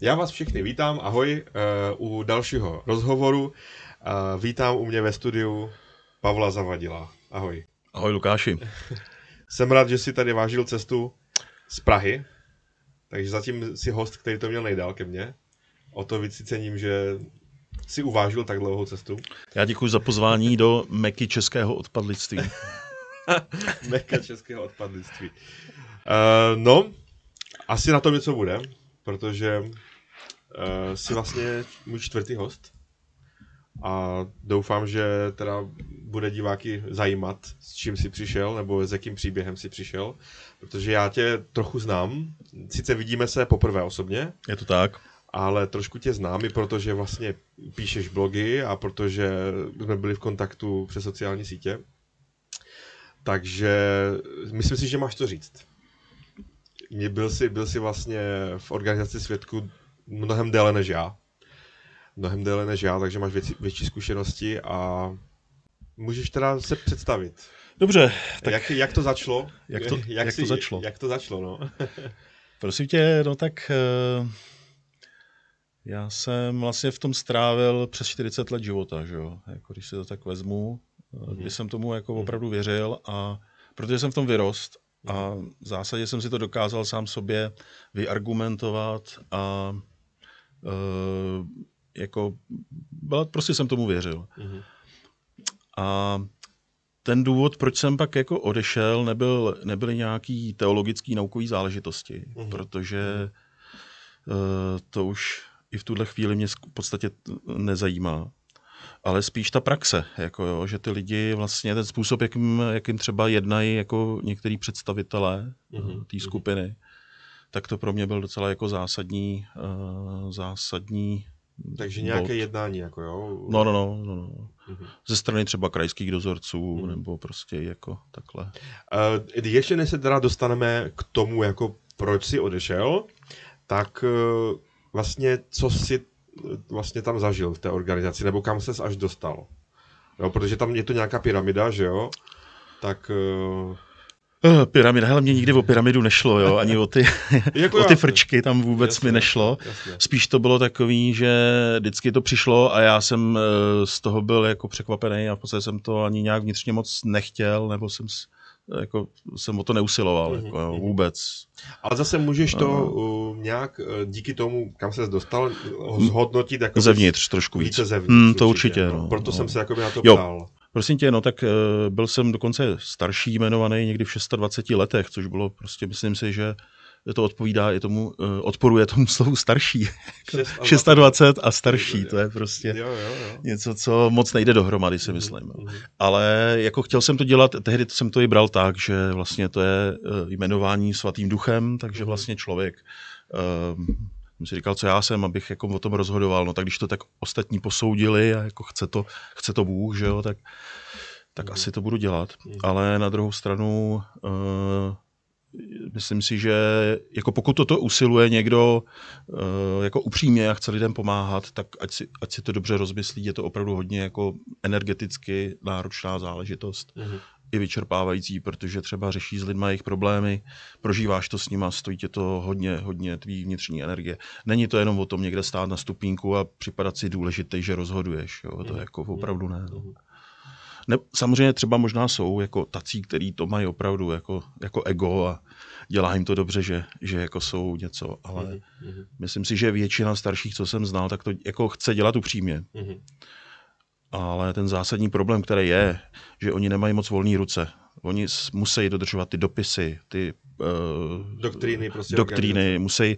Já vás všechny vítám, ahoj, uh, u dalšího rozhovoru. Uh, vítám u mě ve studiu Pavla Zavadila. Ahoj. Ahoj Lukáši. Jsem rád, že jsi tady vážil cestu z Prahy, takže zatím si host, který to měl nejdál ke mně. O to víc si cením, že si uvážil tak dlouhou cestu. Já děkuji za pozvání do Meky českého odpadlictví. Meka českého odpadlictví. Uh, no, asi na to něco bude, protože uh, jsi vlastně můj čtvrtý host a doufám, že teda bude diváky zajímat, s čím si přišel nebo s jakým příběhem si přišel, protože já tě trochu znám. Sice vidíme se poprvé osobně. Je to tak ale trošku tě znám i protože vlastně píšeš blogy a protože jsme byli v kontaktu přes sociální sítě. Takže myslím si, že máš to říct. Mě byl jsi, byl jsi vlastně v organizaci světku mnohem déle než já. Mnohem déle než já, takže máš věci, větší zkušenosti a můžeš teda se představit. Dobře. Tak jak, jak to začalo? Jak to, jak, jak jsi, to začalo? Jak to začalo, no. Prosím tě, no tak eh, já jsem vlastně v tom strávil přes 40 let života, že jo? Jako, když si to tak vezmu, mm-hmm. Eh, když jsem tomu jako mhm. opravdu věřil a protože jsem v tom vyrost a v zásadě jsem si to dokázal sám sobě vyargumentovat a e, jako prostě jsem tomu věřil. Mm-hmm. A ten důvod, proč jsem pak jako odešel, nebyl, nebyly nějaký teologický naukový záležitosti, mm-hmm. protože e, to už i v tuhle chvíli mě v podstatě nezajímá. Ale spíš ta praxe, jako jo, že ty lidi vlastně ten způsob, jakým, jakým třeba jednají jako některý představitelé mm-hmm. té mhm. skupiny, tak to pro mě byl docela jako zásadní, uh, zásadní takže nějaké jednání, jako jo? No, no, no. no, no. Mm-hmm. Ze strany třeba krajských dozorců, mm-hmm. nebo prostě jako takhle. Uh, ještě než se teda dostaneme k tomu, jako proč si odešel, tak uh, vlastně, co si eh, vlastně tam zažil v té organizaci, nebo kam ses až dostal. Jo, protože tam je to nějaká pyramida, že jo? Tak... Uh... Pyramida, hele, mě nikdy o pyramidu nešlo, jo, ani o ty, jako o ty frčky tam vůbec jasně, mi nešlo. Jasně. Spíš to bylo takový, že vždycky to přišlo a já jsem z toho byl jako překvapený a v podstatě jsem to ani nějak vnitřně moc nechtěl, nebo jsem, jako jsem o to neusiloval mm-hmm. jako, vůbec. Ale zase můžeš to no. uh, nějak uh, díky tomu, kam se dostal, zhodnotit jako zevnitř trošku víc. Více zevnitř, mm, to určitě. určitě no, no. Proto no. jsem se jako na to jo. ptal. Prosím tě, no tak uh, byl jsem dokonce starší jmenovaný někdy v 26 letech, což bylo prostě, myslím si, že to odpovídá i tomu, eh, odporuje tomu slovu starší. 26 a starší, to je prostě jo, jo, jo. něco, co moc nejde dohromady, si myslím. Mm-hmm. Ale jako chtěl jsem to dělat, tehdy jsem to i bral tak, že vlastně to je eh, jmenování svatým duchem, takže mhm. vlastně člověk um, jsem si říkal, co já jsem, abych jako o tom rozhodoval. No tak když to tak ostatní posoudili a jako chce to, chce to Bůh, že jo, tak, tak mm. asi to budu dělat. Mm. Ale na druhou stranu uh, myslím si, že jako pokud toto usiluje někdo eh, jako upřímně a chce lidem pomáhat, tak ať si, ať si to dobře rozmyslí. Je to opravdu hodně jako energeticky náročná záležitost. Mm-hmm i vyčerpávající, protože třeba řešíš s lidmi jejich problémy, prožíváš to s nima, stojí tě to hodně, hodně tvý vnitřní energie. Není to jenom o tom někde stát na stupínku a připadat si důležitý, že rozhoduješ. Jo? To je mhm. jako mhm. opravdu ne. No. Mhm. Ne, samozřejmě třeba možná jsou jako tací, který to mají opravdu jako, jako ego a dělá jim to dobře, že, že jako jsou něco, ale mm-hmm. myslím si, že většina starších, co jsem znal, tak to jako chce dělat upřímně. Mm-hmm. Ale ten zásadní problém, který je, mhm. že oni nemají moc volné ruce. Oni musí dodržovat ty dopisy, ty uh, doktríny, prostě doktríny musí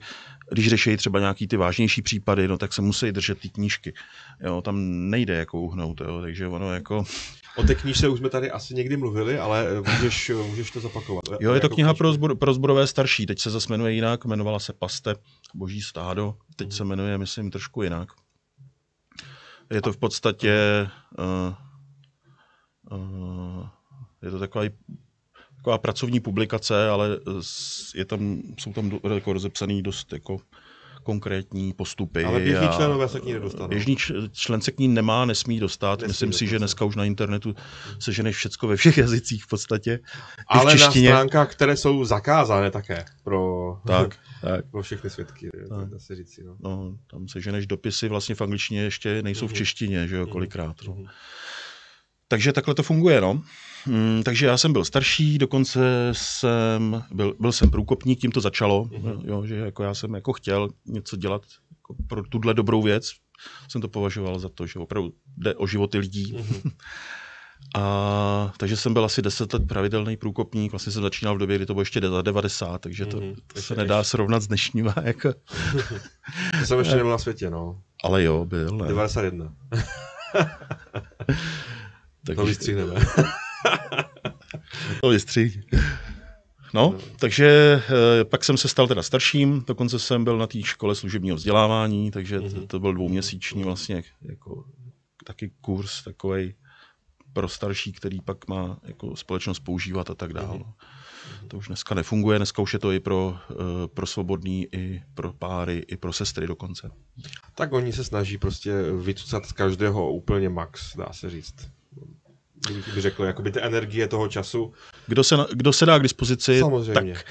když řeší třeba nějaký ty vážnější případy, no tak se musí držet ty knížky. Jo, tam nejde jako uhnout, jo, takže ono jako... O té knížce už jsme tady asi někdy mluvili, ale eh, můžeš, eh, můžeš to zapakovat. Jo, je to jako kniha pro, zbor, pro zborové starší, teď se zase jmenuje jinak, jmenovala se Paste, Boží stádo, teď se mhm. jmenuje, myslím, trošku jinak. Je to v podstatě... Uh, uh, je to takový taková pracovní publikace, ale eh, je tam, jsou tam jako rozepsaný dost jako konkrétní postupy. Ale běžní členové se k ní nedostanou. Běžný člen se k ní nemá, nesmí dostat. Nesmí Myslím dostat. si, že dneska už na internetu seženeš všecko ve všech jazycích v podstatě. Ale v na stránkách, které jsou zakázané také pro, tak, tak. pro všechny svědky. Tak. se no. No, tam seženeš dopisy vlastně v angličtině ještě nejsou mm-hmm. v mhm. češtině, že jo, kolikrát. Mm-hmm. No. Mhm. Takže takhle to funguje, no. Mm, takže já jsem byl starší, dokonce jsem, byl, byl jsem průkopník, tím to začalo, mm-hmm. jo, že jako já jsem jako chtěl něco dělat jako pro tuhle dobrou věc. Jsem to považoval za to, že opravdu jde o životy lidí. Mm-hmm. A, takže jsem byl asi 10 let pravidelný průkopník, vlastně jsem začínal v době, kdy to bylo ještě za 90, takže to, mm-hmm, to se nedá ještě. srovnat s dnešníma. Jako. to jsem ještě nebyl na světě, no. Ale jo, byl. Ne. 91. tak to vystříhneme. to je No, no, takže eh, pak jsem se stal teda starším, dokonce jsem byl na té škole služebního vzdělávání, takže to, mhm. to byl dvouměsíční vlastně jako taky kurz takový pro starší, který pak má jako společnost používat a tak dále. Mhm. Mhm. To už dneska nefunguje, dneska už je to i pro, eh, pro svobodný, i pro páry, i pro sestry dokonce. Tak oni se snaží prostě vycucat z každého úplně max, dá se říct bych řekl, jakoby ty energie toho času. Kdo se, kdo se dá k dispozici, Samozřejmě. tak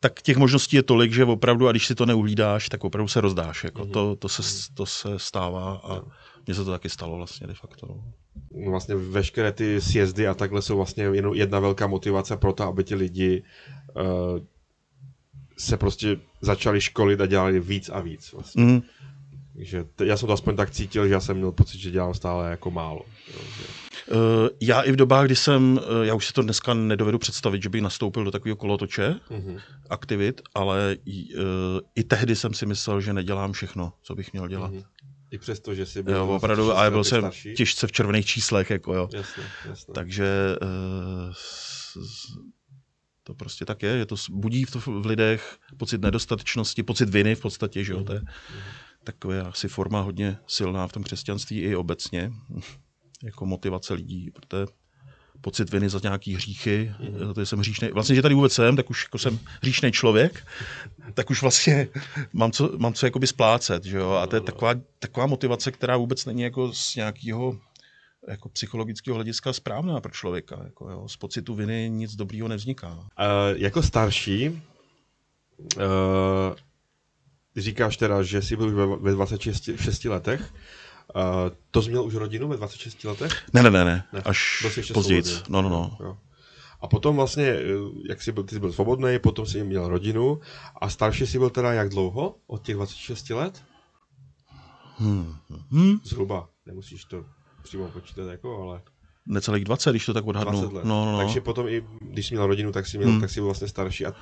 tak těch možností je tolik, že opravdu, a když si to neuhlídáš, tak opravdu se rozdáš. Jako mm-hmm. to, mhm. to, se, to se stává a no. mně se to taky stalo vlastně de facto. No, no vlastně veškeré ty sjezdy a takhle jsou vlastně jen jedna velká motivace pro to, aby ti lidi uh, se prostě začali školit a dělali víc a víc. Vlastně. Mm. hmm Takže t- já jsem to aspoň tak cítil, že já jsem měl pocit, že dělám stále jako málo. Jo, že Eh, já i v dobách, kdy jsem, eh, já už si to dneska nedovedu představit, že bych nastoupil do takového kolotoče mm-hmm. aktivit, ale i, eh, i tehdy jsem si myslel, že nedělám všechno, co bych měl dělat. Mm-hmm. I přesto, že si byl jo, opravdu, a byl jsem starší. těžce v červených číslech, jako jo. Jasně, jasně. Takže to prostě tak je, je to, budí v, to v lidech pocit nedostatečnosti, pocit viny v podstatě, že jo, to je mhm, mhm. taková asi forma hodně silná v tom křesťanství i obecně jako motivace lidí, protože pocit viny za nějaký hříchy, mm. to jsem hříšnej, Vlastně, že tady vůbec jsem, tak už jako jsem hříšný člověk, tak už vlastně mám co, mám co jakoby splácet, že jo? A to je taková, taková motivace, která vůbec není jako z nějakého jako psychologického hlediska správná pro člověka. Jako, jo? Z pocitu viny nic dobrýho nevzniká. Uh, jako starší, uh, říkáš teda, že jsi byl ve, ve 26 letech, Uh, to jsi měl už rodinu ve 26 letech? Ne, ne, ne, ne. až později. No, no, no. A potom vlastně, eh, jak jsi byl, ty jsi byl svobodný, potom jsi měl rodinu a starší jsi byl teda jak dlouho? Od těch 26 let? Hmm, hmm. Hmm. Zhruba, nemusíš to přímo počítat jako, ale... Necelých 20, když to tak odhadnu. 20 let. No, no, no. Takže potom i, když jsi měl rodinu, tak jsi, měl, hmm. tak jsi byl vlastně starší a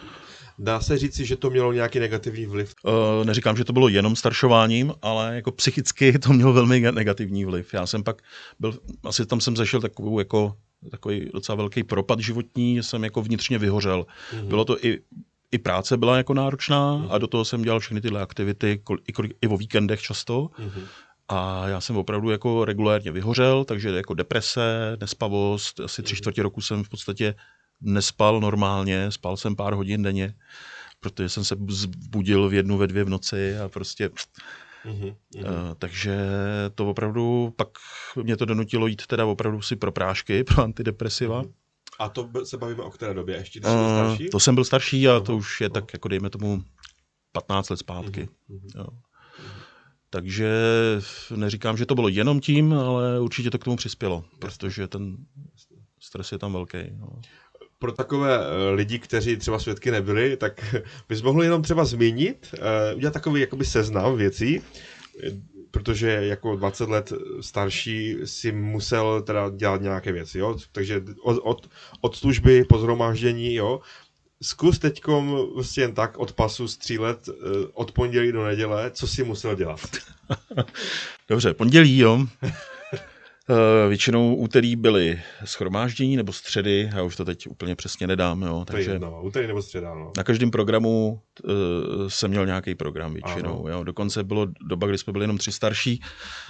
Dá se říci, že to mělo nějaký negativní vliv? Uh, neříkám, že to bylo jenom staršováním, ale jako psychicky to mělo velmi negativní vliv. Já jsem pak byl, asi tam jsem zašel takovou jako takový docela velký propad životní, jsem jako vnitřně vyhořel. Mm-hmm. Bylo to i i práce byla jako náročná uh-huh. a do toho jsem dělal všechny tyhle aktivity kol, i, kol, i o víkendech často. Uh-huh. A já jsem opravdu jako regulérně vyhořel, takže jako deprese, nespavost, asi tři mhm. čtvrtě roku jsem v podstatě nespal normálně, spal jsem pár hodin denně, protože jsem se zbudil v jednu, ve dvě v noci a prostě... Mm-hmm. Uh, takže to opravdu, pak mě to donutilo jít teda opravdu si pro prášky, pro antidepresiva. Mm-hmm. A to se bavíme o které době? Ještě když jsi eh, starší? to jsem byl starší a uh-huh. to mhm, už je uh-huh. tak, jako dejme tomu, 15 let zpátky. Uh-huh. Jo. Takže neříkám, že to bylo jenom tím, ale určitě to k tomu přispělo, protože ten stres je tam velký. No pro takové eh, lidi, kteří třeba svědky nebyli, tak bys mohl jenom třeba zmínit, eh, udělat takový jakoby seznam věcí, protože jako 20 let starší si musel teda dělat nějaké věci, jo? takže od, od, od služby po zhromáždění, jo? zkus teď vlastně prostě jen tak od pasu střílet eh, od pondělí do neděle, co si musel dělat. Dobře, pondělí, jo. Eh, většinou úterý byly schromáždění nebo středy, já už to teď úplně přesně nedám. Jo, takže to jedno, úterý nebo středa. No. Na každém programu uh, jsem měl nějaký program většinou. Jo. Dokonce bylo doba, kdy jsme byli jenom tři starší,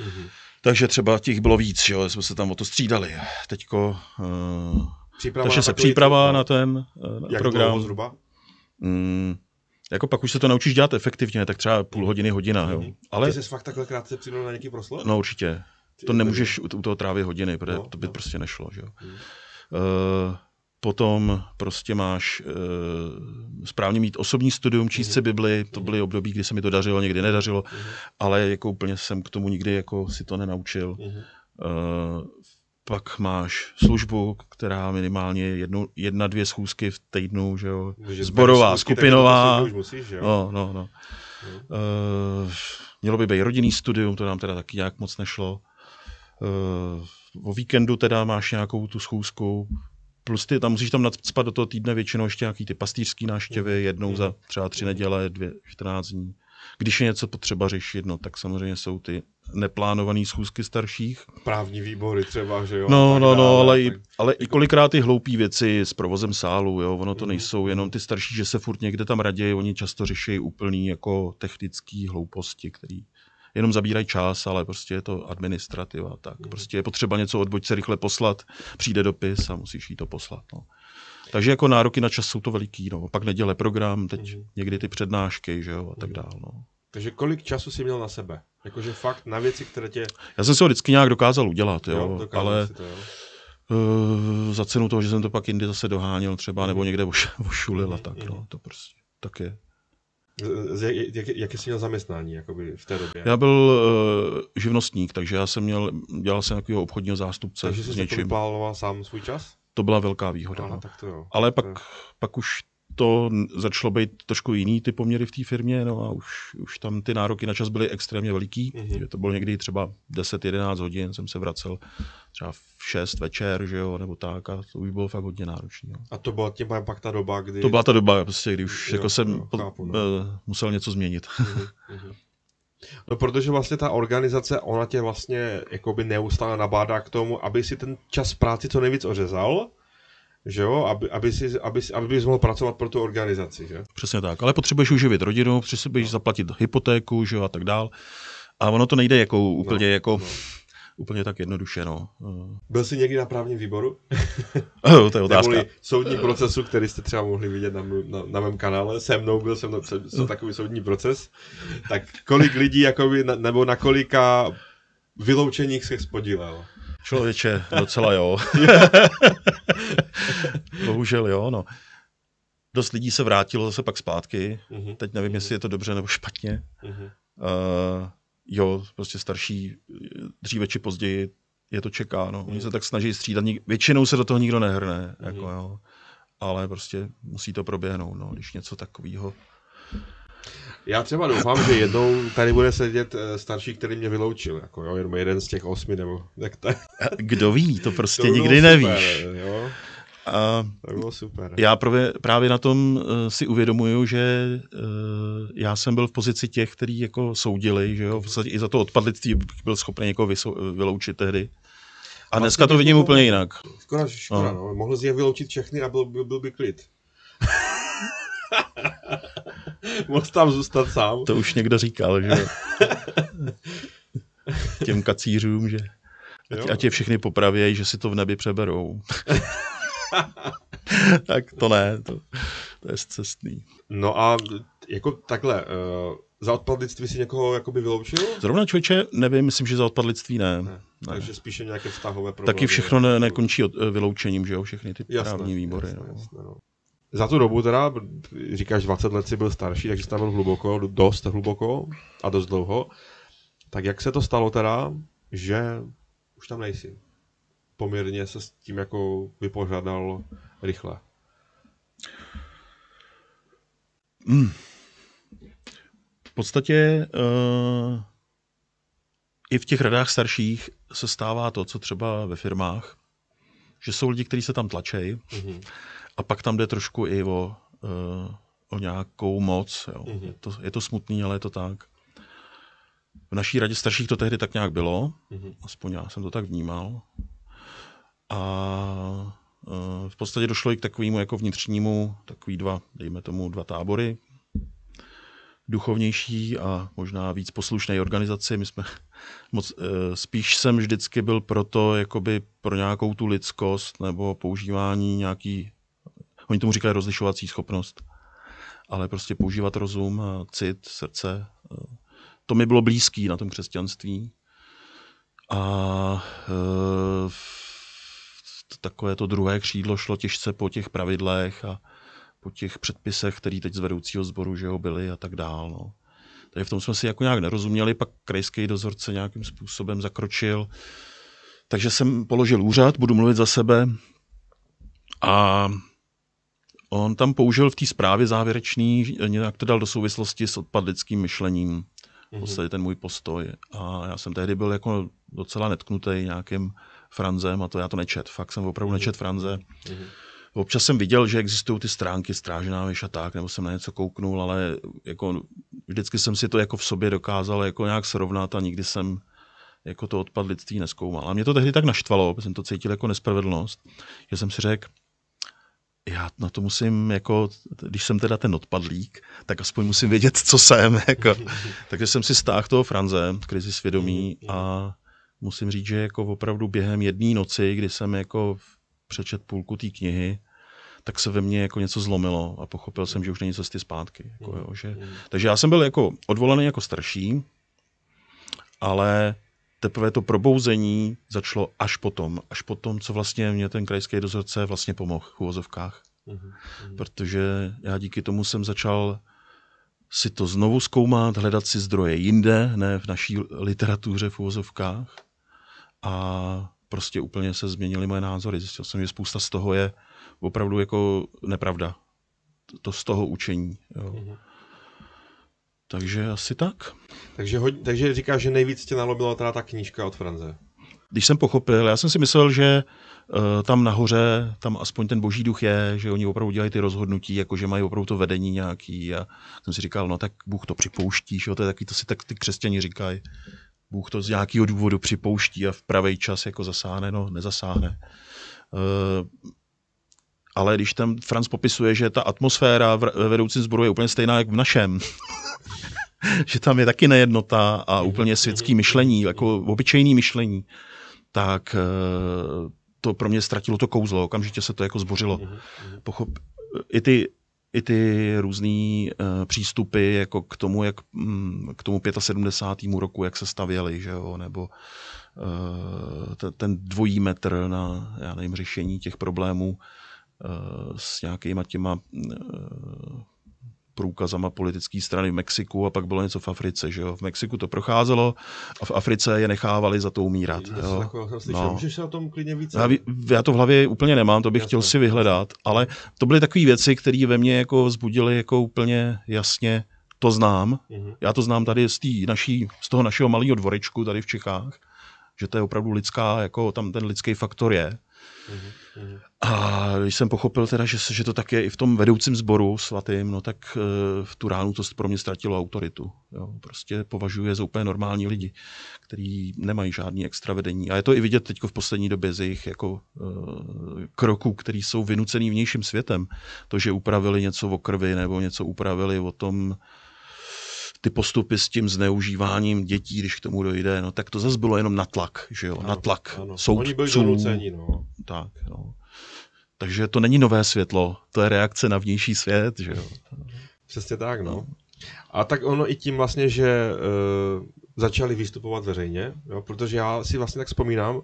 mhm. takže třeba těch bylo víc, jo, jsme se tam o to střídali. Teďko, uh, příprava takže se příprava na ten uh, jak program. Jak zhruba? Mm, jako pak už se to naučíš dělat efektivně, tak třeba půl hodiny, hodina. Jo. Mhm. Ale... Ty jsi fakt takhle krátce přidal na nějaký proslov? No určitě to nemůžeš u toho trávit hodiny, protože no, to by no. prostě nešlo. Že jo? Hmm. Uh, potom prostě máš uh, správně mít osobní studium, číst si hmm. Bibli, to byly hmm. období, kdy se mi to dařilo, někdy nedařilo, mm ale jako úplně jsem k tomu nikdy jako si to nenaučil. uh pak máš službu, která minimálně jednu, jedna, dvě schůzky v týdnu, že jo, Může zborová, schůzky, skupinová. Vlastně jo? No, no, no. mělo by být rodinný studium, to nám teda taky nějak moc nešlo. Eh, o víkendu teda máš nějakou tu schůzku, plus ty tam musíš tam nadspat do toho týdne většinou ještě nějaký ty pastýřský náštěvy, jednou za třeba tři neděle, dvě, 14 dní. Když je něco potřeba řešit, no, tak samozřejmě jsou ty neplánované schůzky starších. Právní výbory třeba, že jo? No, no, no, no, ale, i, ale i kolikrát ty hloupé věci s provozem sálu, jo, ono to mhm. nejsou jenom ty starší, že se furt někde tam raději, oni často řeší úplný jako technický hlouposti, který jenom zabírají čas, ale prostě je to administrativa. Tak hmm. prostě je potřeba něco se rychle poslat, přijde dopis a musíš jí to poslat. No. Takže jako nároky na čas jsou to veliký, no. Pak neděle program, teď mm-hmm. někdy ty přednášky, že jo, a tak hmm. dále. no. Takže kolik času jsi měl na sebe? Jakože fakt na věci, které tě... Já jsem si ho vždycky nějak dokázal udělat, jo, jo ale... to, jo. Uh, za cenu toho, že jsem to pak jindy zase doháněl třeba, nebo hmm. někde oš, ošulil a tak, no, to prostě tak je. Z, jak, jak jsi měl zaměstnání jakoby, v té době? Já byl uh, živnostník, takže já jsem měl, dělal jsem nějakého obchodního zástupce takže jsi s něčím. sám svůj čas? To byla velká výhoda. Aha, no. tak to jo. Ale pak, to... pak už to začalo být trošku jiný ty poměry v té firmě, no a už, už tam ty nároky na čas byly extrémně veliký. Mm-hmm. Že to bylo někdy třeba 10-11 hodin, jsem se vracel třeba v 6 večer, že jo, nebo tak a to už bylo fakt hodně náročné. No. A to byla tím pak ta doba, kdy... To byla ta doba, prostě, kdy už jo, jako jsem jo, chápu, no. Eh, musel něco změnit. Mm-hmm. No protože vlastně ta organizace, ona tě vlastně jakoby neustále nabádá k tomu, aby si ten čas práci co nejvíc ořezal, že jo, aby, aby, si, aby, aby bys mohl pracovat pro tu organizaci, že? Přesně tak, ale potřebuješ uživit rodinu, potřebuješ no. zaplatit hypotéku, že jo, a tak dál. A ono to nejde jako no, úplně no, jako... No úplně tak jednoduše. No. Eh. Byl jsi někdy na právním výboru? Oh, to je otázka. Neboli soudní procesu, který jste třeba mohli vidět na, mů, na, na mém kanále, se mnou byl jsem, jsem, jsem no. takový soudní proces, tak kolik lidí, jakoby, na, nebo na kolika vyloučeních se spodílel? Člověče, docela jo. Bohužel jo, no. Dost lidí se vrátilo zase pak zpátky. Uh-huh. Teď nevím, uh-huh. jestli je to dobře nebo špatně. Uh-huh. Uh, jo, prostě starší, dříve či později je to čeká no Oni se mhm. tak snaží střídat, většinou se do toho nikdo nehrne, uh-huh. jako jo. ale prostě musí to proběhnout, no, když něco takového já třeba doufám, že jednou tady bude sedět eh, starší, který mě vyloučil, jako jo, jenom jeden z těch osmi, nebo jak to Kdo ví, to prostě to nikdy super, nevíš. Jo. A to bylo super. Já právě, právě na tom uh, si uvědomuju, že uh, já jsem byl v pozici těch, kteří jako soudili, že jo, v podstatě i za to odpadlictví byl schopný někoho vysou- vyloučit tehdy. A, dneska to vidím úplně jinak. Skoro. škoda, no. no. Mohl si je vyloučit všechny a byl, byl, byl by klid. Mohl tam zůstat sám. To už někdo říkal, že těm kacířům, že ať, ať je všechny popravějí, že si to v nebi přeberou. tak to ne, to, to je cestný. No a jako takhle, uh, za odpadlictví si někoho jakoby vyloučil? Zrovna člověče, nevím, myslím, že za odpadlictví ne. ne. Ne. Takže spíše nějaké vztahové problémy. Taky všechno ne, nekončí od, eh, vyloučením, že jo, všechny ty jasné, právní výbory. Jasné, no. jasné, no. Za tu dobu teda, říkáš 20 let si byl starší, takže jsi tam byl hluboko, dost hluboko a dost dlouho. Tak jak se to stalo teda, že už tam nejsi? Poměrně se s tím jako vypořádal rychle. Hmm. V podstatě uh, i v těch radách starších se stává to, co třeba ve firmách, že jsou lidi, kteří se tam tlačejí, mm-hmm. A pak tam jde trošku i o, eh, o nějakou moc. Jo. Mm-hmm. Je, to, je to smutný, ale je to tak. V naší radě starších to tehdy tak nějak bylo, mm-hmm. aspoň já jsem to tak vnímal. A eh, v podstatě došlo i k takovému jako vnitřnímu, takový dva, dejme tomu dva tábory, duchovnější a možná víc poslušné organizaci. My jsme moc, eh, spíš jsem vždycky byl proto, jakoby pro nějakou tu lidskost nebo používání nějaký Oni tomu říkají rozlišovací schopnost. Ale prostě používat rozum, eh, cit, srdce, eh, to mi bylo blízký na tom křesťanství. A e, takové to druhé křídlo šlo těžce po těch pravidlech a po těch předpisech, které teď z vedoucího sboru že jo, byly a tak dál. No. Takže v tom jsme si jako nějak nerozuměli, pak krajský dozorce nějakým způsobem zakročil. Takže jsem položil úřad, budu mluvit za sebe. A On tam použil v té zprávě závěrečný, nějak to dal do souvislosti s odpadlickým myšlením, v mhm. podstatě ten můj postoj. A já jsem tehdy byl jako docela netknutý nějakým Franzem a to já to nečet. Fakt jsem opravdu mhm. nečet Franze. Mhm. Občas jsem viděl, že existují ty stránky strážená věž a tak, nebo jsem na něco kouknul, ale jako vždycky jsem si to jako v sobě dokázal jako nějak srovnat a nikdy jsem jako to odpadlictví neskoumal. A mě to tehdy tak naštvalo, jsem to cítil jako nespravedlnost, že jsem si řekl, já na to musím, jako, když jsem teda ten odpadlík, tak aspoň musím vědět, co jsem. Jako. Takže jsem si stáhl toho Franze, krizi svědomí mhm. a musím říct, že jako opravdu během jedné noci, kdy jsem jako přečet půlku té knihy, tak se ve mně jako něco zlomilo a pochopil jsem, že už není cesty zpátky. Jako, mhm. jo, že... Mhm. Takže já jsem byl jako odvolaný jako starší, ale teprve to probouzení začalo až potom, až potom, co vlastně mě ten krajský dozorce vlastně pomohl v uvozovkách. Mhm, mhm. Protože já díky tomu jsem začal si to znovu zkoumat, hledat si zdroje jinde, ne v naší literatuře v uvozovkách. A prostě úplně se změnily moje názory. Zjistil jsem, že spousta z toho je opravdu jako nepravda. To z toho učení. Jo. Uh-huh. Takže asi tak. Takže, takže říkáš, že nejvíc tě nalobila teda ta knížka od Franze. Když jsem pochopil, já jsem si myslel, že uh, tam nahoře, tam aspoň ten boží duch je, že oni opravdu dělají ty rozhodnutí, jako že mají opravdu to vedení nějaký a jsem si říkal, no tak Bůh to připouští, že jo, to je taky, to si tak ty křesťani říkají. Bůh to z nějakého důvodu připouští a v pravý čas jako zasáhne, no nezasáhne. Uh, ale když tam Franz popisuje, že ta atmosféra v vedoucím sboru je úplně stejná jak v našem, že tam je taky nejednota a úplně světský myšlení, jako obyčejný myšlení, tak eh, to pro mě ztratilo to kouzlo, okamžitě se to jako zbořilo. Mhm, mhm. Pochop, I ty i ty různé uh, eh, přístupy jako k tomu, jak mm, k tomu 75. roku, jak se stavěli, že jo, nebo uh, eh, ten, ten dvojí metr na, já nevím, řešení těch problémů, Eh, s nějakýma těma eh, průkazama politické strany v Mexiku a pak bylo něco v Africe. Že jo? V Mexiku to procházelo a v Africe je nechávali za to umírat. Jo? Taková, no. Můžeš na tom klidně více? Já, já to v hlavě úplně nemám, to bych já chtěl si vyhledat, ale to byly takové věci, které ve mně jako vzbudily jako úplně jasně to znám. Mhm. Já to znám tady z, tý naší, z toho našeho malého dvorečku tady v Čechách, že to je opravdu lidská, jako tam ten lidský faktor je. A když jsem pochopil teda, že, že to tak je i v tom vedoucím sboru svatým, no tak eh, v tu ránu to pro mě ztratilo autoritu. Jo. Prostě považuje za úplně normální lidi, kteří nemají žádný extra vedení. A je to i vidět teď v poslední době z jejich jako, eh, kroků, které jsou vynucený vnějším světem. To, že upravili něco o krvi nebo něco upravili o tom, ty postupy s tím zneužíváním dětí, když k tomu dojde, no, tak to zase bylo jenom natlak, že jo, ano, natlak ano. soudců. Oni byli donuceni, no. Tak, no. Takže to není nové světlo, to je reakce na vnější svět, že jo. Přesně tak, no. A tak ono i tím vlastně, že e, začali vystupovat veřejně, jo, protože já si vlastně tak vzpomínám,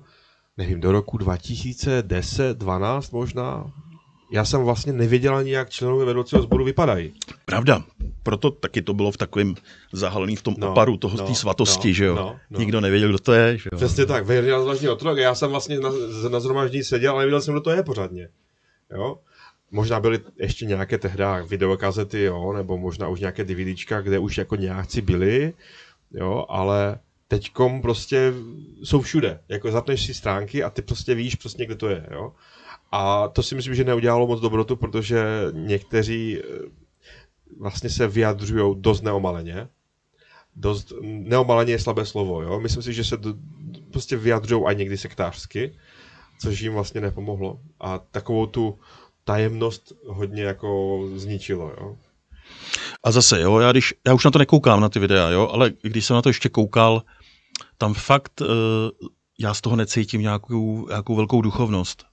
nevím, do roku 2010, 12 možná, já jsem vlastně nevěděl ani, jak členové vedoucího sboru vypadají. Pravda. Proto taky to bylo v takovém zahalený v tom no, oparu toho no, té svatosti, no, že jo. No, no. Nikdo nevěděl, kdo to je, že jo. Přesně tak, vyhrál zvláštní otrok já jsem vlastně na, na zhromaždění seděl, ale nevěděl jsem, kdo to je pořádně. Jo. Možná byly ještě nějaké tehdy videokazety, jo, nebo možná už nějaké DVDčka, kde už jako nějakci byli, jo, ale teďkom prostě jsou všude. Jako zapneš si stránky a ty prostě víš prostě, kde to je, jo. A to si myslím, že neudělalo moc dobrotu, protože někteří eh, vlastně se vyjadřují dost neomaleně. Dost, neomaleně je slabé slovo, jo. Myslím si, že se do, prostě vyjadřují a někdy sektářsky, což jim vlastně nepomohlo. A takovou tu tajemnost hodně jako zničilo, jo. A zase, jo, já, když, já už na to nekoukám, na ty videa, jo, ale když jsem na to ještě koukal, tam fakt uh, já z toho necítím nějakou, nějakou velkou duchovnost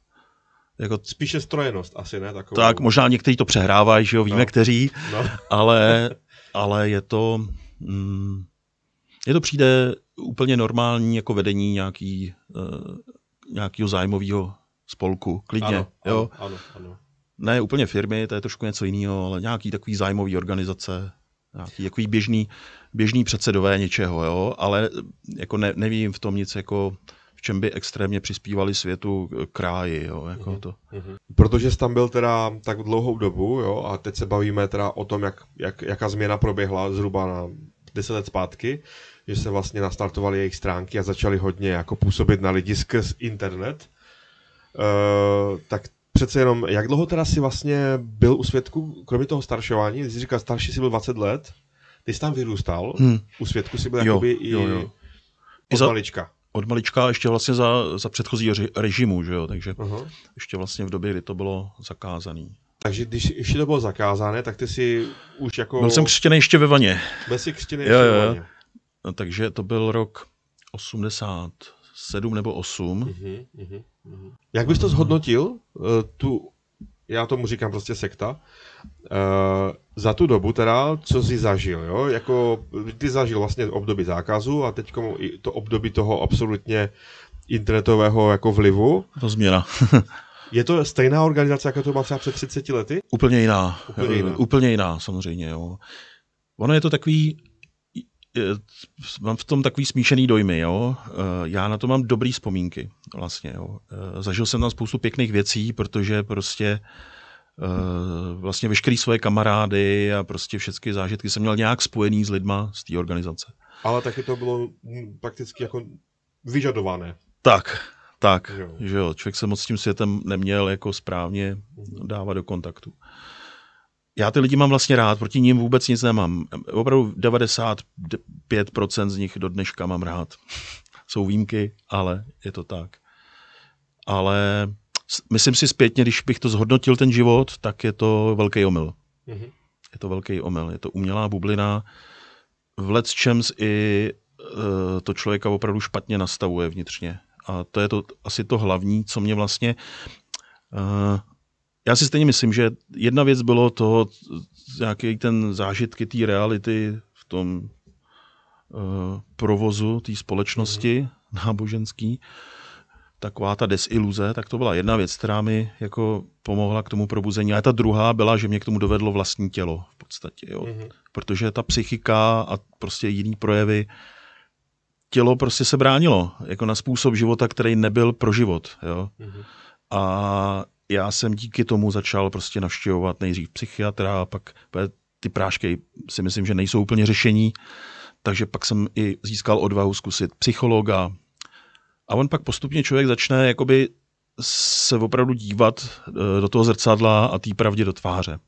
jako spíše strojenost asi, ne? Takovou... Tak, možná někteří to přehrávají, že jo, víme no. kteří, no. ale, ale je to, mm, je to přijde úplně normální jako vedení nějaký, uh, eh, nějakého zájmového spolku, klidně, ano, jo. Ano, ano, ano. Ne úplně firmy, to je trošku něco jiného, ale nějaký takový zájmový organizace, nějaký takový běžný, běžný předsedové něčeho, jo, ale jako ne, nevím v tom nic jako v čem by extrémně přispívali světu kráji. Jo, jako mm-hmm. to. Mhm. Protože jsi tam byl teda tak dlouhou dobu jo, a teď se bavíme teda o tom, jak, jak, jaká změna proběhla zhruba na 10 let zpátky, že se vlastně nastartovaly jejich stránky a začaly hodně jako působit na lidi skrz internet. Uh, tak přece jenom, jak dlouho teda si vlastně byl u světku kromě toho staršování, když jsi říkal, starší si byl 20 let, ty jsi tam vyrůstal, hmm. u světku si byl jo, jakoby jo, jo. i od I za, malička od malička ještě vlastně za, za předchozí režimu, že jo? takže uh-huh. ještě vlastně v době, kdy to bylo zakázané. Takže když ještě to bylo zakázané, tak ty si už jako... Byl jsem křtěný ještě ve vaně. Byl jsi křtěný ještě jo, ve vaně. No, takže to byl rok 87 nebo 8. Uh-huh, uh-huh. Jak bys to zhodnotil, eh, tu já tomu říkám prostě sekta, uh, za tu dobu teda, co jsi zažil, jo, jako ty zažil vlastně období zákazu a teď to období toho absolutně internetového jako vlivu. To změna. je to stejná organizace, jako to má třeba před 30 lety? Úplně jiná. Úplně jiná, úplně jiná samozřejmě, jo. Ono je to takový, mám v tom takový smíšený dojmy. Jo? Eh, já na to mám dobrý vzpomínky. Vlastně, jo? Eh, zažil jsem tam spoustu pěkných věcí, protože prostě eh, vlastně veškerý svoje kamarády a prostě všechny zážitky jsem měl nějak spojený s lidma z té organizace. Ale taky to bylo hm, prakticky jako vyžadované. Tak, tak, jo. že jo, člověk se moc s tím světem neměl jako správně mhm. dávat do kontaktu. Uh, já ty lidi mám vlastně rád, proti ním vůbec nic nemám. Opravdu 95% z nich do dneška mám rád. Jsou výjimky, ale je to tak. Ale myslím si zpětně, když bych to zhodnotil ten život, tak je to velký omyl. Mm-hmm. Je to velký omyl, je to umělá bublina. V Let's Champs i e, to člověka opravdu špatně nastavuje vnitřně. A to je to asi to hlavní, co mě vlastně e, já si stejně myslím, že jedna věc bylo toho, nějaký ten zážitky té reality v tom uh, provozu té společnosti mm. náboženský, taková ta desiluze, tak to byla jedna věc, která mi jako pomohla k tomu probuzení. A ta druhá byla, že mě k tomu dovedlo vlastní tělo v podstatě. Jo? Mm-hmm. Protože ta psychika a prostě jiný projevy, tělo prostě se bránilo jako na způsob života, který nebyl pro život. Jo? Mm-hmm. A já jsem díky tomu začal prostě navštěvovat nejdřív psychiatra, pak ty prášky si myslím, že nejsou úplně řešení, takže pak jsem i získal odvahu zkusit psychologa. A on pak postupně člověk začne jakoby se opravdu dívat e, do toho zrcadla a té pravdě do tváře.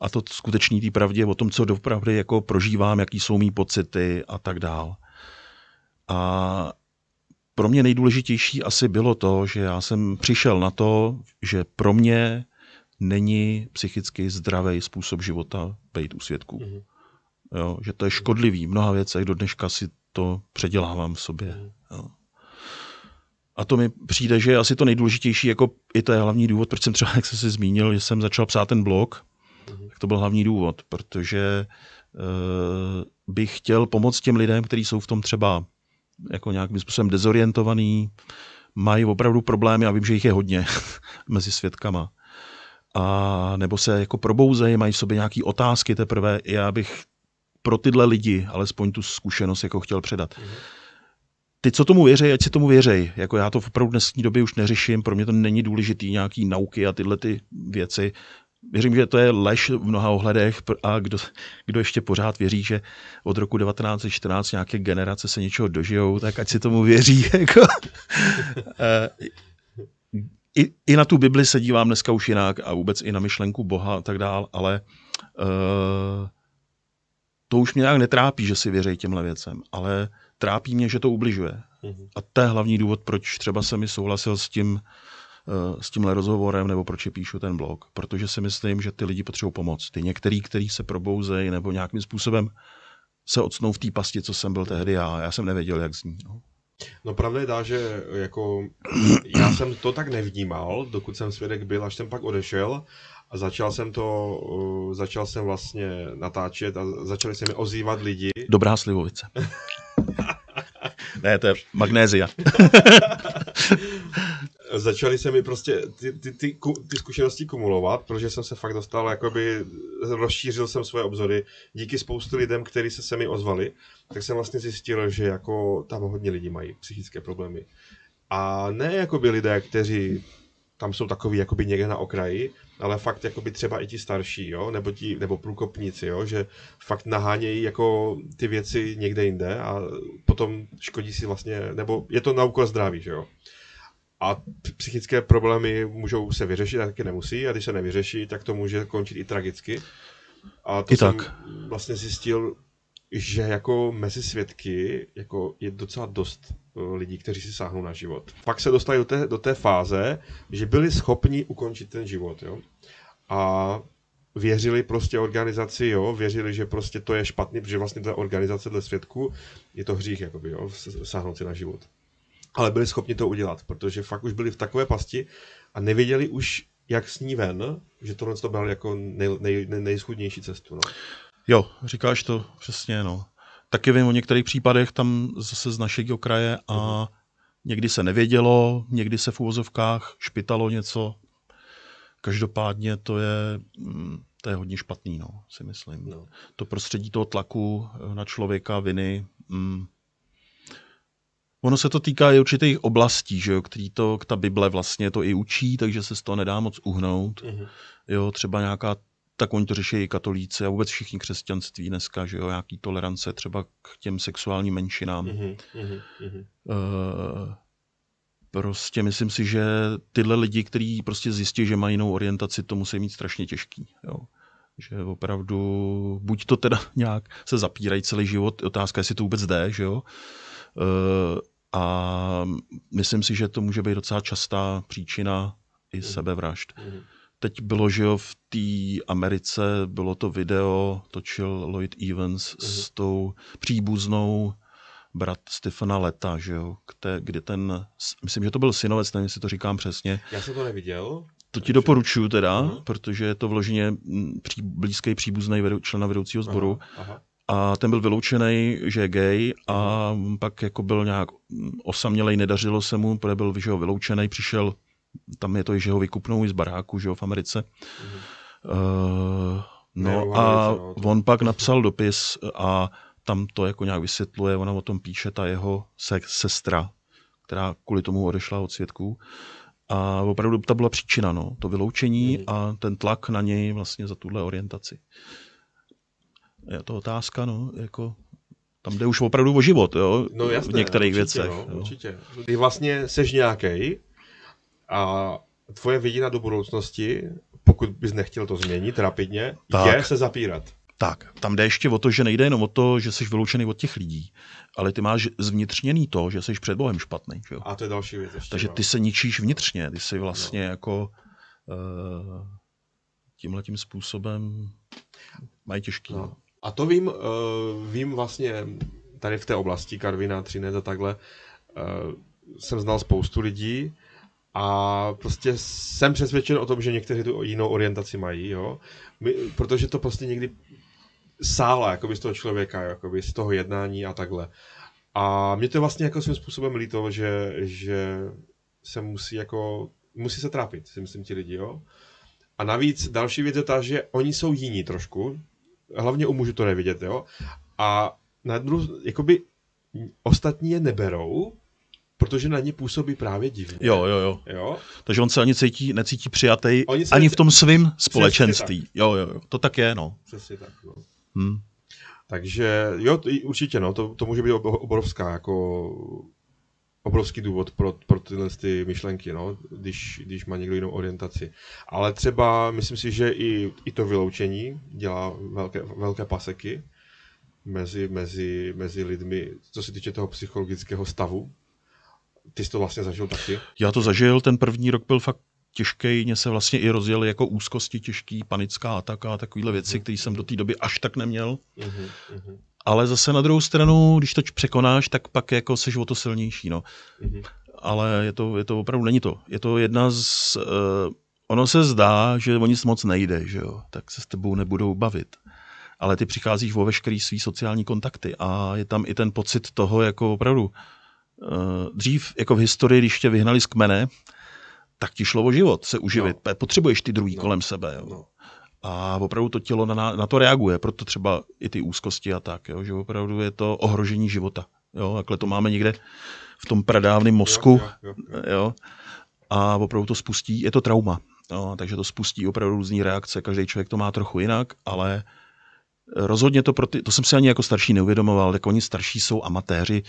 A to skutečný té pravdě o tom, co dopravdy jako prožívám, jaký jsou mý pocity a tak dál. A pro mě nejdůležitější asi bylo to, že já jsem přišel na to, že pro mě není psychicky zdravý způsob života být u svědků. Mm-hmm. Jo, že to je škodlivý v mnoha věcech, do dneška si to předělávám v sobě. Mhm. Jo. A to mi přijde, že je asi to nejdůležitější, jako i to je hlavní důvod, proč jsem třeba, jak jsem si zmínil, že jsem začal psát ten blog, mm-hmm. tak to byl hlavní důvod, protože uh, bych chtěl pomoct těm lidem, kteří jsou v tom třeba jako nějakým způsobem dezorientovaný, mají opravdu problémy a vím, že jich je hodně mezi světkama. A nebo se jako probouzejí, mají v sobě nějaké otázky teprve. Já bych pro tyhle lidi alespoň tu zkušenost jako chtěl předat. ty, co tomu věří, ať si tomu věří. Jako já to v opravdu dnesní době už neřeším, pro mě to není důležitý nějaký nauky a tyhle ty věci. Věřím, že to je lež v mnoha ohledech a kdo, kdo ještě pořád věří, že od roku 1914 nějaké generace se něčeho dožijou, tak ať si tomu věří. Jako. Eh, I, I na tu Bibli se dívám dneska už jinak a vůbec i na myšlenku Boha a tak dál, ale uh, to už mě nějak netrápí, že si věří těmhle věcem, ale trápí mě, že to ubližuje. Mhm. A to je hlavní důvod, proč třeba se mi souhlasil s tím, Eh, s tímhle rozhovorem nebo proč je píšu ten blog, protože si myslím, že ty lidi potřebují pomoc. Ty některý, který se probouzejí nebo nějakým způsobem se odsnou v té pasti, co jsem byl tehdy a já jsem nevěděl, jak zní. No. No pravda je dá, že jako já jsem to tak nevnímal, dokud jsem svědek byl, až jsem pak odešel a začal jsem to, eh, začal jsem vlastně natáčet a začali se mi ozývat lidi. Dobrá slivovice. ne, to je magnézia. začaly se mi prostě ty, ty, ty, ty zkušenosti kumulovat, protože jsem se fakt dostal, jakoby rozšířil jsem svoje obzory díky spoustu lidem, kteří se se mi ozvali, tak jsem vlastně zjistil, že jako tam hodně lidí mají psychické problémy. A ne jakoby lidé, kteří tam jsou takový jakoby někde na okraji, ale fakt jakoby třeba i ti starší, jo, nebo ti, nebo průkopníci, jo, že fakt nahánějí jako ty věci někde jinde a potom škodí si vlastně, nebo je to na úkol zdraví, že jo. A psychické problémy můžou se vyřešit a taky nemusí. A když se nevyřeší, tak to může končit i tragicky. A to I jsem tak. vlastně zjistil, že jako mezi svědky jako je docela dost e, lidí, kteří si sáhnou na život. Pak se dostali do té, do té fáze, že byli schopni ukončit ten život. Jo? A věřili prostě organizaci, jo, věřili, že prostě to je špatný, protože vlastně ta organizace dle svědku je to hřích, jakoby, jo, sáhnout si na život ale byli schopni to udělat, protože fakt už byli v takové pasti a nevěděli už, jak s ní ven, že tohle to bylo jako nej, nej, nejschudnější cestu. No. Jo, říkáš to přesně, no. Taky vím o některých případech tam zase z našeho kraje a uh-huh. někdy se nevědělo, někdy se v úvozovkách špitalo něco. Každopádně to je, mm, to je hodně špatný, no, si myslím. No. To prostředí toho tlaku na člověka, viny, mm, Ono se to týká i určitých oblastí, že jo, který to, ta Bible vlastně to i učí, takže se z toho nedá moc uhnout. Mm-hmm. Jo, třeba nějaká, tak oni to řeší i katolíci a vůbec všichni křesťanství dneska, že jo, nějaký tolerance třeba k těm sexuálním menšinám. Mm-hmm. Mm-hmm. Uh, prostě myslím si, že tyhle lidi, kteří prostě zjistí, že mají jinou orientaci, to musí mít strašně těžký. Jo. Že opravdu, buď to teda nějak se zapírají celý život, otázka, jestli to vůbec jde, že jo, eh, a myslím si, že to může být docela častá příčina i mhm. sebevražd. Mhm. Teď bylo, že jo, v té Americe bylo to video, točil Lloyd Evans mhm. s tou příbuznou brat Stefana Leta, že jo, kde, kdy ten, myslím, že to byl synovec, nevím, jestli to říkám přesně. Já jsem to neviděl. To ti doporučuju teda, uh-huh. protože je to vloženě blízký příbuzný člena vedoucího sboru Uh-huh a ten byl vyloučený, že je gay a pak jako byl nějak osamělej, nedařilo se mu, protože byl že ho, vyloučený, přišel, tam je to, že ho vykupnou z baráku, že ho, v Americe. Mm. Uh, no ne, a no, on pak napsal dopis a tam to jako nějak vysvětluje, ona o tom píše ta jeho se, sestra, která kvůli tomu odešla od světků. A opravdu ta byla příčina, no, to vyloučení mm. a ten tlak na něj vlastně za tuhle orientaci je to otázka, no, jako tam jde už opravdu o život, jo, no, jasné, v některých určitě, věcech. No, Určitě. Ty vlastně seš nějaký a tvoje vidina do budoucnosti, pokud bys nechtěl to změnit rapidně, tak. je se zapírat. Tak, tam jde ještě o to, že nejde jenom o to, že jsi vyloučený od těch lidí, ale ty máš zvnitřněný to, že jsi před Bohem špatný. Že jo? A to je další věc. Ještě, Takže no. ty se ničíš vnitřně, ty jsi vlastně no. jako uh, eh, tímhle tím způsobem mají těžký. No. no. A to vím, eh, vím vlastně tady v té oblasti karvina Třinec a takhle, eh, jsem znal spoustu lidí a prostě jsem přesvědčen o tom, že někteří tu jinou orientaci mají, jo? My, protože to prostě někdy sála jakoby z toho člověka, jakoby z toho jednání a takhle. A mě to vlastně jako svým způsobem líto, že, že se musí jako, musí se trápit, si myslím ti lidi, jo. A navíc další věc je ta, že oni jsou jiní trošku, hlavně u mužů to nevidět, jo. A na druhou, jakoby ostatní je neberou, protože na ně působí právě divně. Jo, jo, jo. jo? Takže on se ani cítí, necítí přijatý ani se ani v tom svým společenství. Jo, jo, jo, to tak je, no. Přesně tak, no. Hmm. Takže jo, určitě, no, to, to může být obrovská jako obrovský důvod pro, pro tyhle ty myšlenky, no, když, když má někdo jinou orientaci. Ale třeba, myslím si, že i, i to vyloučení dělá velké, velké paseky mezi, mezi, mezi lidmi, co se týče toho psychologického stavu. Ty jsi to vlastně zažil taky? Já to zažil, ten první rok byl fakt těžký, mě se vlastně i rozjeli jako úzkosti těžký, panická ataka a takovýhle věci, mm. které jsem do té doby až tak neměl. Mm-hmm. Ale zase na druhou stranu, když to překonáš, tak pak jako seš o to silnější. No. Mm-hmm. Ale je to, je to opravdu, není to. Je to jedna z... Uh, ono se zdá, že o nic moc nejde, že jo? tak se s tebou nebudou bavit. Ale ty přicházíš o veškerý svý sociální kontakty a je tam i ten pocit toho, jako opravdu, uh, dřív jako v historii, když tě vyhnali z kmene, tak ti šlo o život se uživit. No. Potřebuješ ty druhý no. kolem sebe. Jo? No a opravdu to tělo na, na to reaguje, proto třeba i ty úzkosti a tak, jo, že opravdu je to ohrožení života. Jo, takhle to máme někde v tom pradávném mozku. Jo, jo, jo. jo, a opravdu to spustí, je to trauma. Jo, takže to spustí opravdu různé reakce, každý člověk to má trochu jinak, ale rozhodně to pro ty, to jsem si ani jako starší neuvědomoval, tak oni starší jsou amatéři.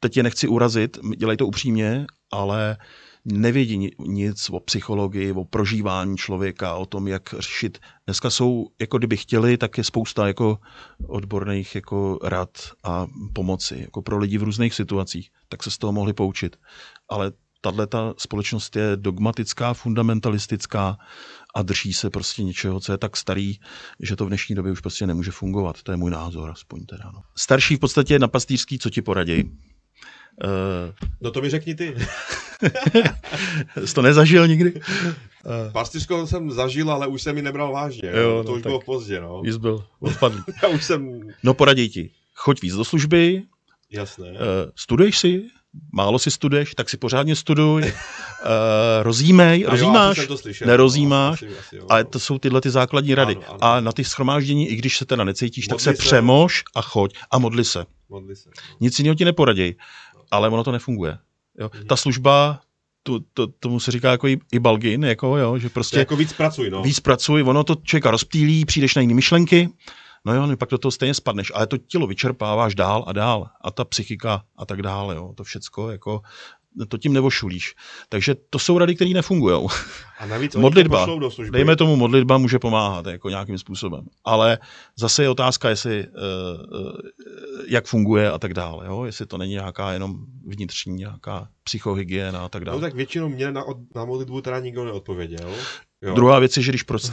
Teď je nechci urazit, dělej to upřímně, ale uh, nevědí nic o psychologii, o prožívání člověka, o tom, jak řešit. Dneska jsou, jako kdyby chtěli, tak je spousta jako odborných jako rad a pomoci jako pro lidi v různých situacích, tak se z toho mohli poučit. Ale tahle ta společnost je dogmatická, fundamentalistická a drží se prostě něčeho, co je tak starý, že to v dnešní době už prostě nemůže fungovat. To je můj názor aspoň teda. No. Starší v podstatě na pastýřský, co ti poradí? Uh, no to mi řekni ty. Jsi to nezažil nikdy? Uh, eh, Pastiřko jsem zažil, ale už jsem ji nebral vážně. Jo, no, to no, už bylo pozdě. No. Víc byl odpadl. Já už jsem... No poradí ti. Choď víc do služby. Jasné. Uh, studuješ si? Málo si studuješ, tak si pořádně studuj. uh, rozjímej, a rozjímáš, jo, to slyšel, nerozjímáš, no, asi, asi, jo, ale to jsou tyhle ty základní rady. Ano, ano. A na ty schromáždění, i když se teda necítíš, modli tak se, se přemož a choď a modli se. Modli se no. Nic jiného ti neporaděj ale ono to nefunguje. Jo? Mhm. Ta služba, tu, to, tomu se říká jako i, i balgin, jako, jo, že prostě... To jako víc pracuj, no. Víc pracuj, ono to člověka rozptýlí, přijdeš na jiné myšlenky, no jo, no, pak do toho stejně spadneš, ale to tělo vyčerpáváš dál a dál a ta psychika a tak dále, jo, to všecko, jako to tím nevošulíš. Takže to jsou rady, které nefungují. A navíc modlitba, do služby. dejme tomu, modlitba může pomáhat jako nějakým způsobem. Ale zase je otázka, jestli, eh, eh, jak funguje a tak dále. Jo? Jestli to není nějaká jenom vnitřní nějaká psychohygiena a tak no dále. No tak většinou mě na, na modlitbu teda nikdo neodpověděl. Jo. Druhá věc je, že když prostě,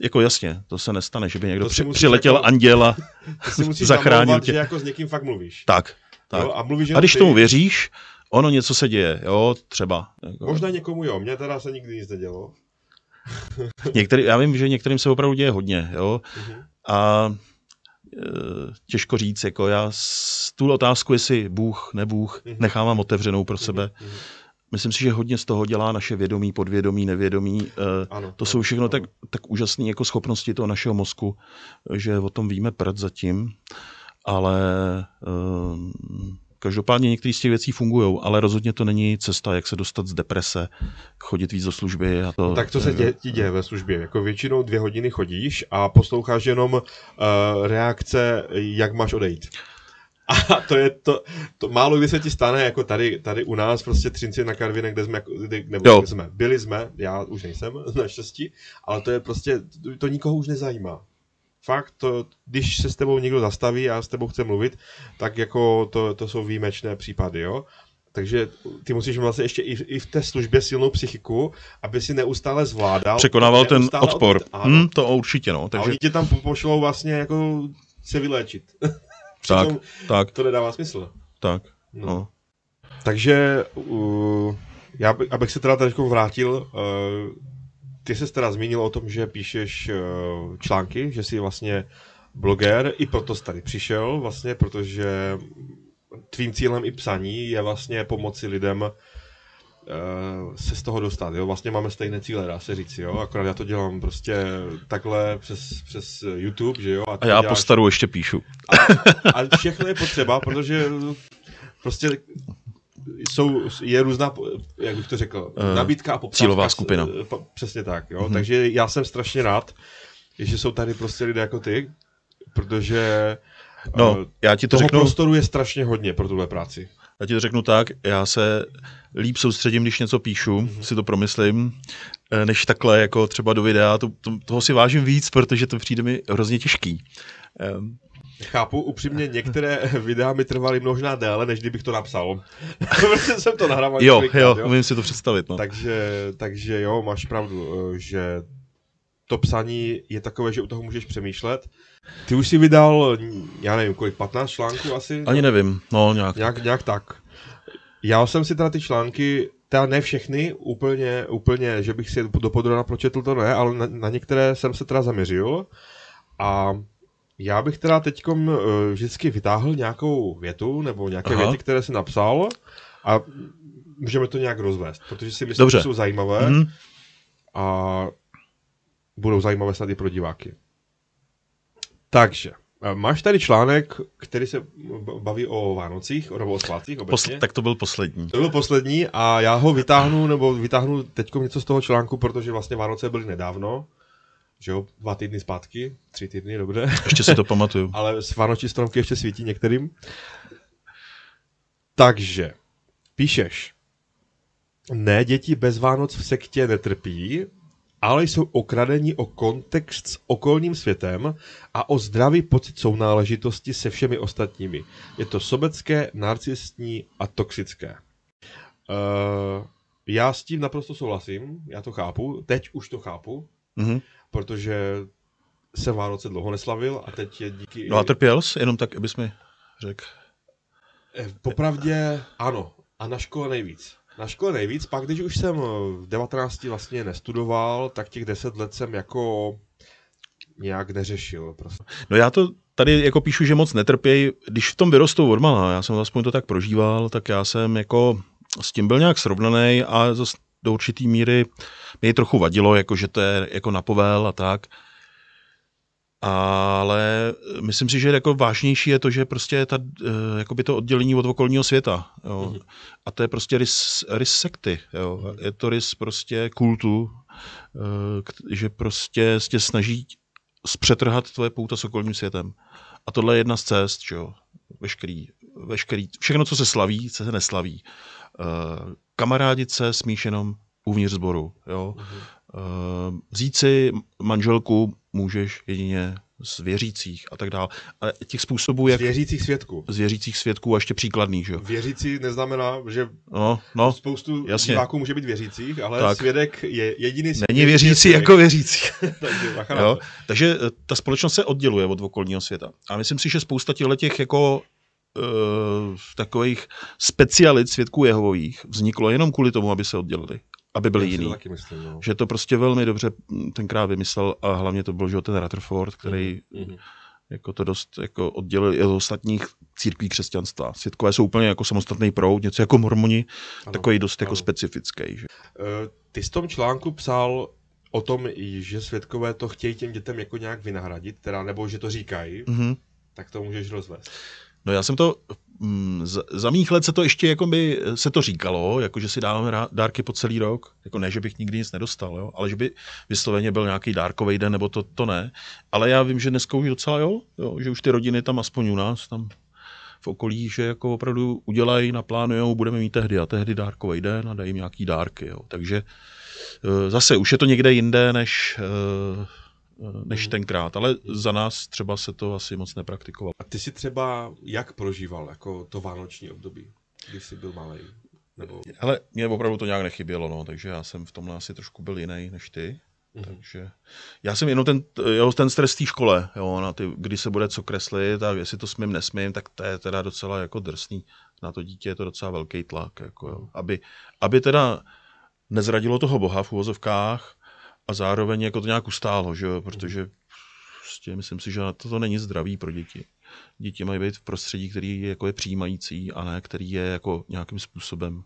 jako jasně, to se nestane, že by někdo při, přiletěl jako, anděla, to zachránil tě. že jako s někým fakt mluvíš. Tak, tak. Jo, a, mluvíš a když ty... tomu věříš, ono něco se děje, jo, třeba. Jako- Možná někomu jo, mně teda se nikdy nic nedělo. Některý, já vím, že některým se opravdu děje hodně, jo. Uh-huh. A e, těžko říct, jako já tu otázku, jestli Bůh, nebůh, mhm. nechávám otevřenou pro mhm, sebe. Myslím si, že hodně z toho dělá naše vědomí, podvědomí, nevědomí. E, ano, to ano, jsou všechno ano. tak, tak úžasné jako schopnosti toho našeho mozku, že o tom víme prd zatím, ale um, Každopádně některé z těch věcí fungují, ale rozhodně to není cesta, jak se dostat z deprese, chodit víc do služby. A to, tak to se dě, ti děje ve službě. Jako většinou dvě hodiny chodíš a posloucháš jenom uh, reakce, jak máš odejít. A to je to, to málo kdy se ti stane, jako tady, tady u nás, prostě Třinci na Karvine, kde jsme, jako, kde, nebo kde jsme, byli jsme, já už nejsem, naštěstí, ale to je prostě, to, to nikoho už nezajímá fakt, to, když se s tebou někdo zastaví a s tebou chce mluvit, tak jako to, to jsou výjimečné případy, jo. Takže ty musíš vlastně ještě i, i v té službě silnou psychiku, aby si neustále zvládal. Překonával neustále ten odpor. Od... Hmm, to určitě, no. Takže... A oni tě tam pošlou vlastně jako se vyléčit. tak, tak. To nedává smysl. Tak, no. no. Takže uh, já bych, abych se teda teď vrátil uh, ty se teda zmínil o tom, že píšeš eh, články, že jsi vlastně bloger, i proto jsi tady přišel, vlastně, protože tvým cílem i psaní je vlastně pomoci lidem eh, se z toho dostat, jo, vlastně máme stejné cíle, dá se říct, jo, akorát já to dělám prostě takhle přes, přes YouTube, že jo. A, a já po staru ještě píšu. A, a všechno je potřeba, protože prostě jsou, je různá, jak bych to řekl, eh, nabídka a poptávka. Cílová skupina. Eh, přesně tak, jo. Mm-hmm. Takže já jsem strašně rád, že jsou tady prostě lidé jako ty, protože no, uh, já ti to toho řeknu, prostoru je strašně hodně pro tuhle práci. Já ti to řeknu tak, já se líp soustředím, když něco píšu, mm-hmm. si to promyslím, než takhle jako třeba do videa, to, to, toho si vážím víc, protože to přijde mi hrozně těžký. Um, Chápu, upřímně některé videa mi trvaly možná déle, než kdybych to napsal. Protože jsem to nahrával. Jo, klikát, jo, jo, umím si to představit. No. Takže, takže jo, máš pravdu, eh, že to psaní je takové, že u toho můžeš přemýšlet. Ty už si vydal, já nevím, kolik, 15 článků asi? Ani nevím, no nějak. Nějak, nějak tak. Já jsem si teda ty články, teda ne všechny, úplně, úplně, že bych si do podrona pročetl, to ne, ale na, na některé jsem se teda zaměřil. A já bych teda teďkom eh, vždycky vytáhl nějakou větu nebo nějaké Aha. věty, které jsi napsal a můžeme to nějak rozvést, protože si myslím, Dobře. že jsou zajímavé mm-hmm. a budou zajímavé snad i pro diváky. Takže, eh, máš tady článek, který se baví o Vánocích, nebo o svátcích obecně? Posl- tak to byl poslední. To byl poslední a já ho vytáhnu, nebo vytáhnu teď něco z toho článku, protože vlastně Vánoce byly nedávno že jo, dva týdny zpátky, tři týdny, dobře. Ještě si to pamatuju. Ale vánoční stromky ještě svítí některým. Takže, píšeš, ne, děti bez Vánoc v sektě netrpí, ale jsou okradeni o kontext s okolním světem a o zdravý pocit sounáležitosti se všemi ostatními. Je to sobecké, narcistní a toxické. Uh, já s tím naprosto souhlasím, já to chápu, teď už to chápu. Mm-hmm protože se Vánoce dlouho neslavil a teď je díky... No a trpěl jsi, jenom tak, abys mi řekl. Eh, popravdě ano. A na škole nejvíc. Na škole nejvíc, pak když už jsem eh, v 19 vlastně nestudoval, tak těch 10 let jsem jako nějak neřešil. Prostě. No já to tady jako píšu, že moc netrpěj, když v tom vyrostou odmala, já jsem aspoň to tak prožíval, tak já jsem jako s tím byl nějak srovnaný a zase do určitý míry je trochu vadilo, jako že to je jako napovel a tak. Ale myslím si, že jako vážnější je to, že prostě ta, eh, jakoby to oddělení od okolního světa. Jo. Mhm. A to je prostě rys, rys sekty. Jo. Mhm. Je to rys prostě kultu, eh, že prostě tě snaží zpřetrhat tvoje pouta s okolním světem. A tohle je jedna z cest, že jo, veškerý veškerý, všechno, co se slaví, se neslaví. Eh, kamarádice se smíš jenom uvnitř sboru. Jo? mm Vzít eh, si manželku můžeš jedině z věřících a tak dále. A těch způsobů, jak... Z věřících svědků. Z věřících svědků a ještě příkladný, že jo. Věřící neznamená, že no, no, spoustu jasně. diváků může být věřících, ale tak. svědek je jediný svědek. Není věřící jako věřící. Takže, jo? Takže eh, ta společnost se odděluje od okolního světa. A myslím si, že spousta těch jako Eh, takových specialit svědků Jehovových vzniklo jenom kvůli tomu, aby se oddělili aby byli jiný. Taky myslím, no. Že to prostě velmi dobře tenkrát vymyslel a hlavně to byl, že ten Rutherford, který mm-hmm. jako to dost jako oddělil od ostatních církví křesťanstva. Světkové jsou úplně jako samostatný proud, něco jako mormoni, ano, takový dost jako ano. jako specifický. Že? Eh, ty jsi v tom článku psal o tom, že světkové to chtějí těm dětem jako nějak vynahradit, teda, nebo že to říkají, mm-hmm. tak to můžeš rozvést. No já jsem to mm, za mých let se to ještě jako by se to říkalo, jako že si dáváme dárky po celý rok, jako ne, že bych nikdy nic nedostal, jo? ale že by vysloveně byl nějaký dárkový den, nebo to, to ne. Ale já vím, že dneska už docela jo, jo, že už ty rodiny tam aspoň u nás, tam v okolí, že jako opravdu udělají, naplánujou, budeme mít tehdy a tehdy dárkový den a dají jim nějaký dárky. Jo. Takže eh, zase už je to někde jinde, než eh, než hmm. tenkrát, ale mm. za nás třeba se to asi moc nepraktikovalo. A ty si třeba jak prožíval jako to vánoční období, když jsi byl malý? Nebo... Ale mě opravdu to nějak nechybělo, no, takže já jsem v tomhle asi trošku byl jiný než ty. hmm Takže já jsem jenom ten, jo, ten stres té škole, jo, na ty, kdy se bude co kreslit a jestli to smím, nesmím, tak to je teda docela jako drsný. Na to dítě je to docela velký tlak, jako, jo. Mhm. Aby, aby teda nezradilo toho boha v úvozovkách, a zároveň jako to nějak ustálo, že jo, mhm. protože prostě myslím si, že to není zdravý pro děti. Děti mají být v prostředí, který je jako je přijímající a ne který je jako nějakým způsobem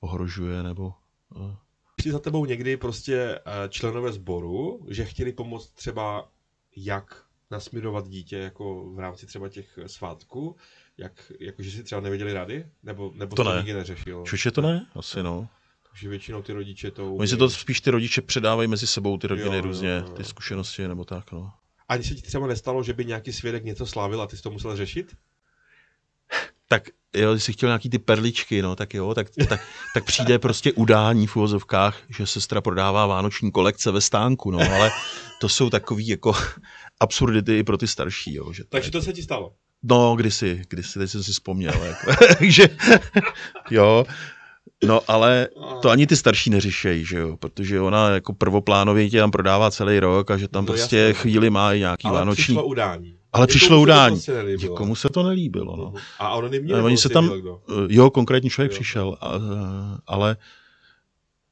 ohrožuje nebo... Uh. Eh. Přišli za tebou někdy prostě eh, členové sboru, že chtěli pomoct třeba jak nasměrovat dítě jako v rámci třeba těch eh, svátků, jak, jakože si třeba nevěděli rady? Nebo, nebo to, to ne. nikdy neřešilo. Čože to ne, asi no. no že většinou ty rodiče to... umí. Oni si to spíš ty rodiče předávají mezi sebou, ty rodiny jo, různě, jo, jo. ty zkušenosti nebo tak, no. Ani se ti třeba nestalo, že by nějaký svědek něco slávil a ty jsi to musel řešit? tak jo, jsi chtěl nějaký ty perličky, no, tak jo, tak, tak, tak přijde prostě udání v uvozovkách, že sestra prodává vánoční kolekce ve stánku, no, ale to jsou takový jako absurdity i pro ty starší, jo. Že Takže to, to se ti stalo? No, kdysi, kdysi, teď jsem si vzpomněl, jako, že, jo, No ale to ani ty starší neřešejí, že jo, protože ona jako prvoplánově tě tam prodává celý rok a že tam no, prostě jasný. No. chvíli má i nějaký ale vánoční... Přišlo udání. Ale přišlo udání. Se to prostě Někomu se to nelíbilo. No. A ono neměl, Oni prostě se tam, kdo? Eh, jo, konkrétní člověk jo. přišel, a, eh, ale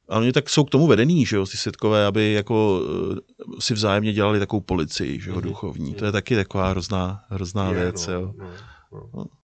a oni tak jsou k tomu vedení, že jo, ty světkové, aby jako eh, si vzájemně dělali takovou policii, že jo, mhm. duchovní. Mm-hmm. To je mhm. taky taková hrozná, hrozná je, věc, no, jo. No, no. no.